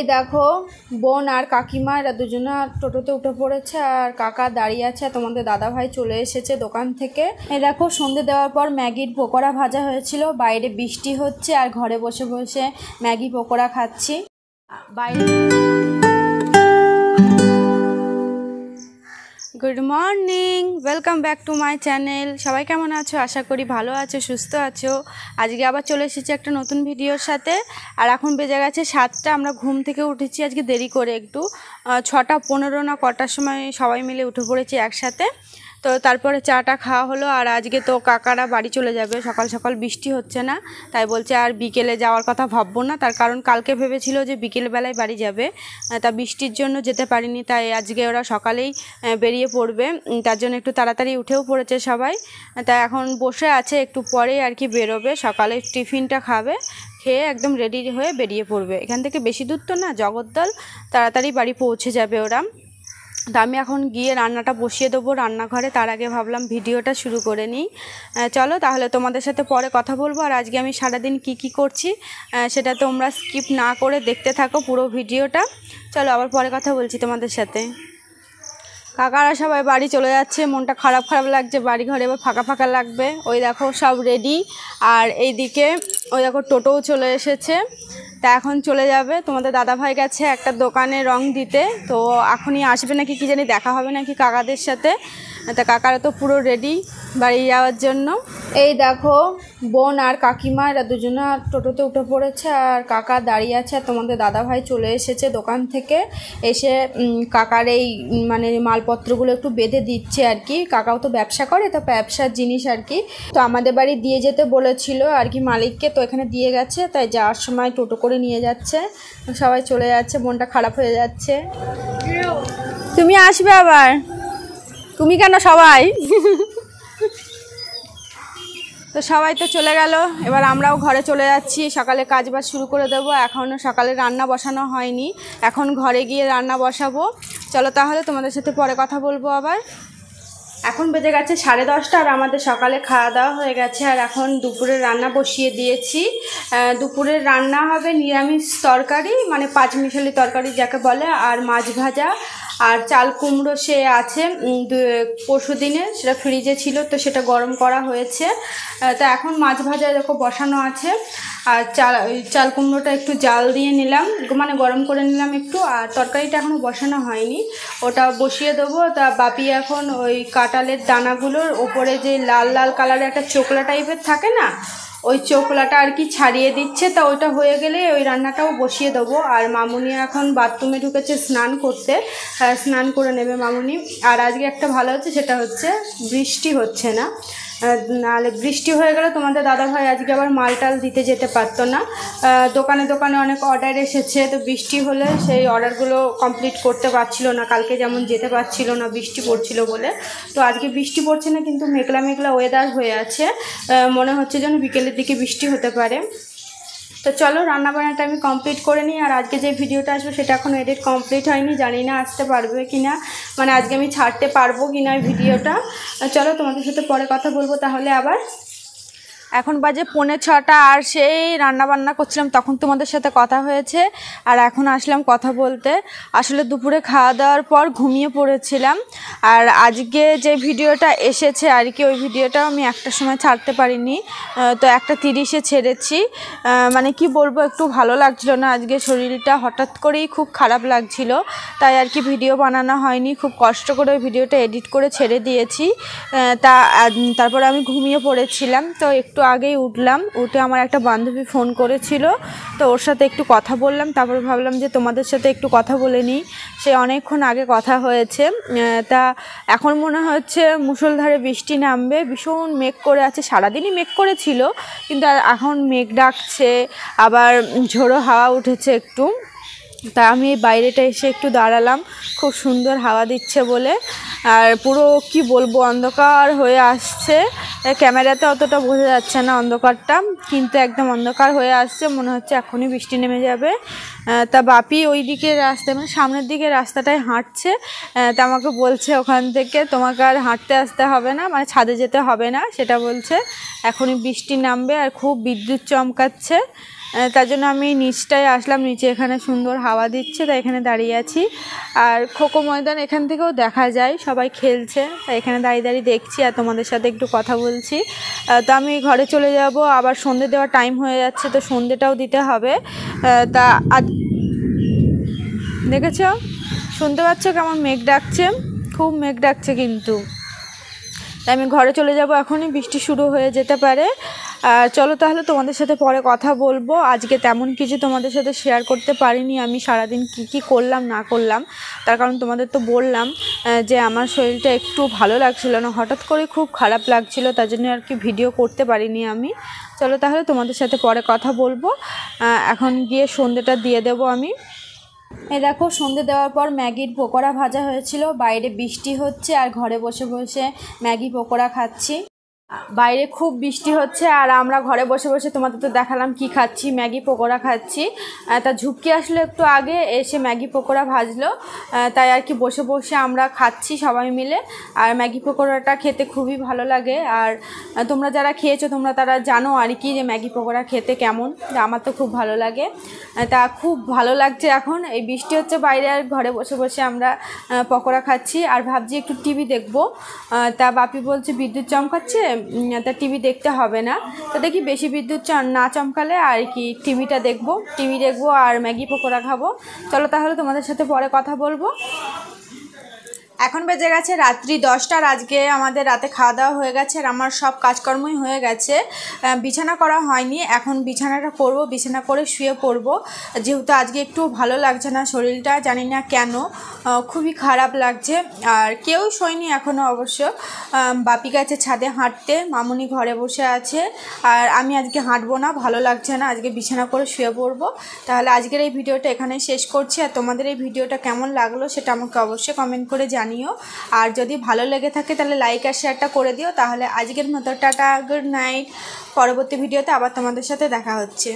এই দেখো বোন আর কাকিমা এরা দুজনা টোটোতে উঠে পড়েছে আর কাকা দাঁড়িয়ে আছে তোমাদের দাদা ভাই চলে এসেছে দোকান থেকে এই দেখো সন্ধে দেওয়ার পর ম্যাগির পকোড়া ভাজা হয়েছিল বাইরে বৃষ্টি হচ্ছে আর ঘরে বসে বসে ম্যাগি পকোড়া খাচ্ছি বাইরে good morning welcome back to my channel সবাই কেমন আছো আশা করি ভালো আছো সুস্থ আছো আজকে আবার চলে এসেছি একটা নতুন ভিডিওর সাথে আর এখন বেজে গেছে সাতটা আমরা ঘুম থেকে উঠেছি আজকে দেরি করে একটু ছটা পনেরো না কটার সময় সবাই মিলে উঠে পড়েছি একসাথে তো তারপরে চাটা খাওয়া হলো আর আজকে তো কাকারা বাড়ি চলে যাবে সকাল সকাল বৃষ্টি হচ্ছে না তাই বলছে আর বিকেলে যাওয়ার কথা ভাববো না তার কারণ কালকে ভেবেছিল যে বিকেলবেলায় বাড়ি যাবে তা বৃষ্টির জন্য যেতে পারিনি তাই আজকে ওরা সকালেই বেরিয়ে পড়বে তার জন্য একটু তাড়াতাড়ি উঠেও পড়েছে সবাই তা এখন বসে আছে একটু পরে আর কি বেরোবে সকালে টিফিনটা খাবে খেয়ে একদম রেডি হয়ে বেরিয়ে পড়বে এখান থেকে বেশি দূর তো না জগদ্দল তাড়াতাড়ি বাড়ি পৌঁছে যাবে ওরা তো আমি এখন গিয়ে রান্নাটা বসিয়ে দেবো রান্নাঘরে তার আগে ভাবলাম ভিডিওটা শুরু করে নিই চলো তাহলে তোমাদের সাথে পরে কথা বলবো আর আজকে আমি সারাদিন কি কি করছি সেটা তোমরা স্কিপ না করে দেখতে থাকো পুরো ভিডিওটা চলো আবার পরে কথা বলছি তোমাদের সাথে কাকারা সবাই বাড়ি চলে যাচ্ছে মনটা খারাপ খারাপ লাগছে বাড়ি ঘরে এবার ফাঁকা ফাঁকা লাগবে ওই দেখো সব রেডি আর এইদিকে ওই দেখো টোটোও চলে এসেছে তা এখন চলে যাবে তোমাদের দাদাভাই গেছে একটা দোকানে রং দিতে তো এখনই আসবে নাকি কি জানি দেখা হবে নাকি কাকাদের সাথে তা কাকারা তো পুরো রেডি বাড়ি যাওয়ার জন্য এই দেখো বোন আর কাকিমা এরা দুজনা টোটোতে উঠে পড়েছে আর কাকা দাঁড়িয়ে আছে আর তোমাদের দাদাভাই চলে এসেছে দোকান থেকে এসে কাকার এই মানে মালপত্রগুলো একটু বেঁধে দিচ্ছে আর কি কাকাও তো ব্যবসা করে তো ব্যবসার জিনিস আর কি তো আমাদের বাড়ি দিয়ে যেতে বলেছিল আর কি মালিককে তো এখানে দিয়ে গেছে তাই যাওয়ার সময় টোটো করে করে নিয়ে যাচ্ছে সবাই চলে যাচ্ছে মনটা খারাপ হয়ে যাচ্ছে তুমি আসবে আবার তুমি কেন সবাই তো সবাই তো চলে গেল এবার আমরাও ঘরে চলে যাচ্ছি সকালে কাজ বাজ শুরু করে দেবো এখনও সকালে রান্না বসানো হয়নি এখন ঘরে গিয়ে রান্না বসাবো চলো তাহলে তোমাদের সাথে পরে কথা বলবো আবার এখন বেজে গেছে সাড়ে দশটা আর আমাদের সকালে খাওয়া দাওয়া হয়ে গেছে আর এখন দুপুরের রান্না বসিয়ে দিয়েছি দুপুরের রান্না হবে নিরামিষ তরকারি মানে পাঁচমিশালি তরকারি যাকে বলে আর মাছ ভাজা আর চাল কুমড়ো সে আছে পরশু দিনে সেটা ফ্রিজে ছিল তো সেটা গরম করা হয়েছে তো এখন মাছ ভাজা দেখো বসানো আছে আর চাল চাল কুমড়োটা একটু জাল দিয়ে নিলাম মানে গরম করে নিলাম একটু আর তরকারিটা এখনও বসানো হয়নি ওটা বসিয়ে দেবো তা বাপি এখন ওই কাটালের দানাগুলোর ওপরে যে লাল লাল কালারের একটা চোকলা টাইপের থাকে না ওই চোকলাটা আর কি ছাড়িয়ে দিচ্ছে তা ওইটা হয়ে গেলে ওই রান্নাটাও বসিয়ে দেবো আর মামুনি এখন বাথরুমে ঢুকেছে স্নান করতে স্নান করে নেবে মামুনি আর আজকে একটা ভালো হচ্ছে সেটা হচ্ছে বৃষ্টি হচ্ছে না নাহলে বৃষ্টি হয়ে গেলে তোমাদের দাদাভাই আজকে আবার মালটাল দিতে যেতে পারতো না দোকানে দোকানে অনেক অর্ডার এসেছে তো বৃষ্টি হলে সেই অর্ডারগুলো কমপ্লিট করতে পারছিল না কালকে যেমন যেতে পারছিল না বৃষ্টি পড়ছিল বলে তো আজকে বৃষ্টি পড়ছে না কিন্তু মেঘলা মেঘলা ওয়েদার হয়ে আছে মনে হচ্ছে যেন বিকেলের দিকে বৃষ্টি হতে পারে তো চলো রান্নাবান্নাটা আমি কমপ্লিট করে নিই আর আজকে যে ভিডিওটা আসবে সেটা এখনও এডিট কমপ্লিট হয়নি জানি না আসতে পারবে কি না মানে আজকে আমি ছাড়তে পারবো কি না ভিডিওটা চলো তোমাদের সাথে পরে কথা বলবো তাহলে আবার এখন বাজে পৌনে ছটা আর সেই রান্না বান্না করছিলাম তখন তোমাদের সাথে কথা হয়েছে আর এখন আসলাম কথা বলতে আসলে দুপুরে খাওয়া দাওয়ার পর ঘুমিয়ে পড়েছিলাম আর আজকে যে ভিডিওটা এসেছে আর কি ওই ভিডিওটাও আমি একটা সময় ছাড়তে পারিনি তো একটা তিরিশে ছেড়েছি মানে কি বলবো একটু ভালো লাগছিলো না আজকে শরীরটা হঠাৎ করেই খুব খারাপ লাগছিল তাই আর কি ভিডিও বানানো হয়নি খুব কষ্ট করে ভিডিওটা এডিট করে ছেড়ে দিয়েছি তা তারপর আমি ঘুমিয়ে পড়েছিলাম তো একটু আগেই উঠলাম উঠে আমার একটা বান্ধবী ফোন করেছিল তো ওর সাথে একটু কথা বললাম তারপর ভাবলাম যে তোমাদের সাথে একটু কথা বলে নিই সে অনেকক্ষণ আগে কথা হয়েছে তা এখন মনে হচ্ছে মুসলধারে বৃষ্টি নামবে ভীষণ মেঘ করে আছে সারাদিনই মেঘ করেছিল কিন্তু এখন মেঘ ডাকছে আবার ঝোড়ো হাওয়া উঠেছে একটু তা আমি বাইরেটা এসে একটু দাঁড়ালাম খুব সুন্দর হাওয়া দিচ্ছে বলে আর পুরো কি বলবো অন্ধকার হয়ে আসছে ক্যামেরাতে অতটা বোঝা যাচ্ছে না অন্ধকারটা কিন্তু একদম অন্ধকার হয়ে আসছে মনে হচ্ছে এখনই বৃষ্টি নেমে যাবে তা বাপি ওই দিকে রাস্তা মানে সামনের দিকে রাস্তাটায় হাঁটছে তা আমাকে বলছে ওখান থেকে তোমাকে আর হাঁটতে আসতে হবে না মানে ছাদে যেতে হবে না সেটা বলছে এখনই বৃষ্টি নামবে আর খুব বিদ্যুৎ চমকাচ্ছে তার জন্য আমি নিচটায় আসলাম নিচে এখানে সুন্দর হাওয়া দিচ্ছে তাই এখানে দাঁড়িয়ে আছি আর খোকো ময়দান এখান থেকেও দেখা যায় সবাই খেলছে তাই এখানে দাঁড়িয়ে দাঁড়িয়ে দেখছি আর তোমাদের সাথে একটু কথা বলছি তো আমি ঘরে চলে যাব আবার সন্ধে দেওয়ার টাইম হয়ে যাচ্ছে তো সন্ধেটাও দিতে হবে তা আজ দেখেছ শুনতে পাচ্ছ কেমন মেঘ ডাকছে খুব মেঘ ডাকছে কিন্তু তাই আমি ঘরে চলে যাব এখনই বৃষ্টি শুরু হয়ে যেতে পারে চলো তাহলে তোমাদের সাথে পরে কথা বলবো আজকে তেমন কিছু তোমাদের সাথে শেয়ার করতে পারিনি আমি সারাদিন কি কি করলাম না করলাম তার কারণ তোমাদের তো বললাম যে আমার শরীরটা একটু ভালো লাগছিল না হঠাৎ করে খুব খারাপ লাগছিল তার জন্য আর কি ভিডিও করতে পারিনি আমি চলো তাহলে তোমাদের সাথে পরে কথা বলবো এখন গিয়ে সন্ধ্যেটা দিয়ে দেব আমি এ দেখো সন্ধে দেওয়ার পর ম্যাগির পকোড়া ভাজা হয়েছিল বাইরে বৃষ্টি হচ্ছে আর ঘরে বসে বসে ম্যাগি পকোড়া খাচ্ছি বাইরে খুব বৃষ্টি হচ্ছে আর আমরা ঘরে বসে বসে তোমাদের তো দেখালাম কি খাচ্ছি ম্যাগি পকোড়া খাচ্ছি তা ঝুপকি আসলো একটু আগে এসে ম্যাগি পকোড়া ভাজলো তাই আর কি বসে বসে আমরা খাচ্ছি সবাই মিলে আর ম্যাগি পকোড়াটা খেতে খুবই ভালো লাগে আর তোমরা যারা খেয়েছো তোমরা তারা জানো আর কি যে ম্যাগি পকোড়া খেতে কেমন আমার তো খুব ভালো লাগে তা খুব ভালো লাগছে এখন এই বৃষ্টি হচ্ছে বাইরে আর ঘরে বসে বসে আমরা পকোড়া খাচ্ছি আর ভাবছি একটু টিভি দেখবো তা বাপি বলছে বিদ্যুৎ চমকাচ্ছে তা টিভি দেখতে হবে না তো দেখি বেশি বিদ্যুৎ না চমকালে আর কি টিভিটা দেখবো টিভি দেখবো আর ম্যাগি পকোড়া খাবো চলো তাহলে তোমাদের সাথে পরে কথা বলবো এখন বেজে গেছে রাত্রি দশটার আজকে আমাদের রাতে খাওয়া দাওয়া হয়ে গেছে আর আমার সব কাজকর্মই হয়ে গেছে বিছানা করা হয়নি এখন বিছানাটা করব বিছানা করে শুয়ে পড়ব যেহেতু আজকে একটু ভালো লাগছে না শরীরটা জানি না কেন খুবই খারাপ লাগছে আর কেউ শোয়নি এখনও অবশ্য বাপি গেছে ছাদে হাঁটতে মামুনি ঘরে বসে আছে আর আমি আজকে হাঁটবো না ভালো লাগছে না আজকে বিছানা করে শুয়ে পড়বো তাহলে আজকের এই ভিডিওটা এখানে শেষ করছি আর তোমাদের এই ভিডিওটা কেমন লাগলো সেটা আমাকে অবশ্যই কমেন্ট করে জানি জানিও আর যদি ভালো লেগে থাকে তাহলে লাইক আর শেয়ারটা করে দিও তাহলে আজকের মতো টাটা গুড নাইট পরবর্তী ভিডিওতে আবার তোমাদের সাথে দেখা হচ্ছে